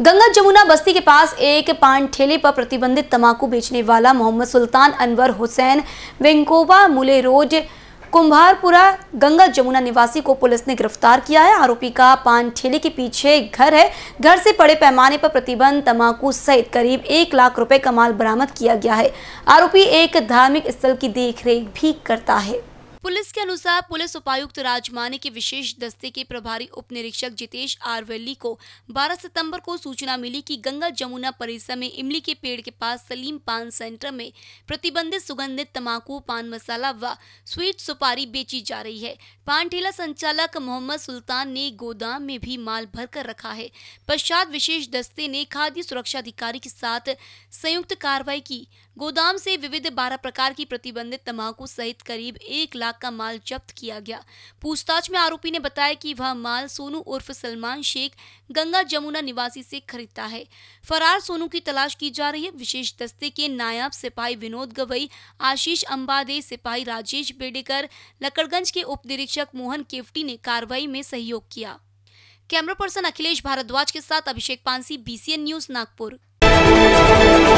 गंगा जमुना बस्ती के पास एक पान ठेले पर प्रतिबंधित तमाकू बेचने वाला मोहम्मद सुल्तान अनवर हुसैन वेंकोबा मुले रोड कुंभारपुरा गंगा जमुना निवासी को पुलिस ने गिरफ्तार किया है आरोपी का पान ठेले के पीछे घर है घर से पड़े पैमाने पर प्रतिबंध तमाकू सहित करीब एक लाख रुपए का माल बरामद किया गया है आरोपी एक धार्मिक स्थल की देखरेख भी करता है पुलिस के अनुसार पुलिस उपायुक्त राजमाने के विशेष दस्ते के प्रभारी उप निरीक्षक जितेश आर वेल्ली को 12 सितंबर को सूचना मिली कि गंगा जमुना परिसर में इमली के पेड़ के पास सलीम पान सेंटर में प्रतिबंधित सुगंधित तंबाकू पान मसाला व स्वीट सुपारी बेची जा रही है पान ठेला संचालक मोहम्मद सुल्तान ने गोदाम में भी माल भर कर रखा है पश्चात विशेष दस्ते ने खाद्य सुरक्षा अधिकारी के साथ संयुक्त कार्रवाई की गोदाम से विविध 12 प्रकार की प्रतिबंधित तम्बाकू सहित करीब एक लाख का माल जब्त किया गया पूछताछ में आरोपी ने बताया कि वह माल सोनू उर्फ सलमान शेख गंगा जमुना निवासी से खरीदता है फरार सोनू की तलाश की जा रही है विशेष दस्ते के नायब सिपाही विनोद गवई आशीष अम्बादे सिपाही राजेश बेडेकर लकड़गंज के उप निरीक्षक मोहन केवटी ने कार्रवाई में सहयोग किया कैमरा पर्सन अखिलेश भारद्वाज के साथ अभिषेक पांसी बीसीएन न्यूज नागपुर